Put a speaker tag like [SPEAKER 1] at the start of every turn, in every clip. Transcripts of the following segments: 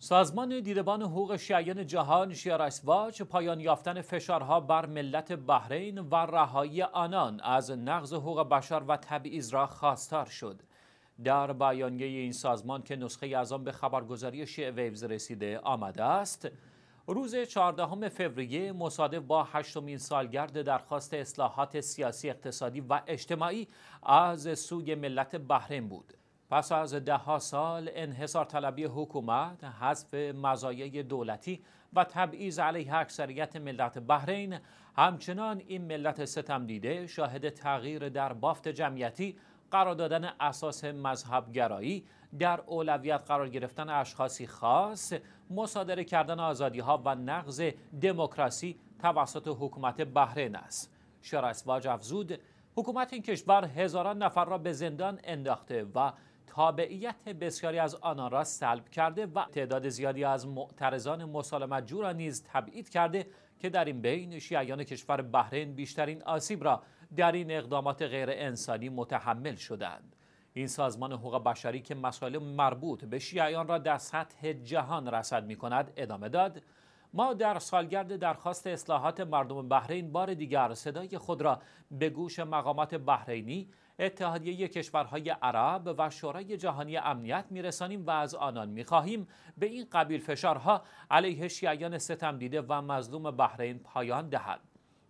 [SPEAKER 1] سازمان دیدبان حقوق شیعیان جهان واچ پایان یافتن فشارها بر ملت بحرین و رهایی آنان از نقض حقوق بشر و تبعیض را خواستار شد در بیانیه این سازمان که نسخه از آن به خبرگزاری شیع ویوز رسیده آمده است روز 14 فوریه مصادف با هشتمین سالگرد درخواست اصلاحات سیاسی اقتصادی و اجتماعی از سوی ملت بحرین بود پس از دهها سال انحصار طلبی حکومت، حذف مزایای دولتی و تبعیض علیه اکثریت ملت بحرین همچنان این ملت ستم دیده شاهد تغییر در بافت جمعیتی قرار دادن اساس مذهبگرایی در اولویت قرار گرفتن اشخاصی خاص مصادره کردن آزادی ها و نقض دموکراسی توسط حکومت بحرین است شارسواج افزود حکومت این کشور هزاران نفر را به زندان انداخته و تابعیت بسیاری از آنان را سلب کرده و تعداد زیادی از معترضان جو را نیز تبعید کرده که در این بین شیعیان کشور بحرین بیشترین آسیب را در این اقدامات غیر انسانی متحمل شدند این سازمان حقوق بشری که مسائل مربوط به شیعیان را در سطح جهان رسد می کند ادامه داد ما در سالگرد درخواست اصلاحات مردم بحرین بار دیگر صدای خود را به گوش مقامات بحرینی اتحادیه کشورهای عرب و شورای جهانی امنیت میرسانیم و از آنان میخواهیم به این قبیل فشارها علیه شیعیان ستم دیده و مظلوم بحرین پایان دهد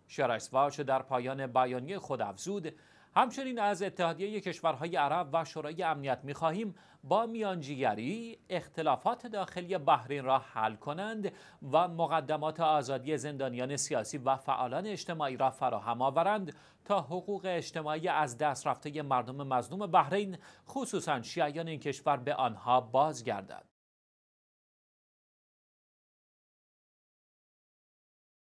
[SPEAKER 1] شرایسواچ در پایان بیانیه خود افزود همچنین از اتحادیه کشورهای عرب و شورای امنیت میخواهیم با میانجیگری اختلافات داخلی بحرین را حل کنند و مقدمات آزادی زندانیان سیاسی و فعالان اجتماعی را فراهم آورند تا حقوق اجتماعی از دست رفته مردم مظلوم بحرین خصوصا شیعیان این کشور به آنها بازگردد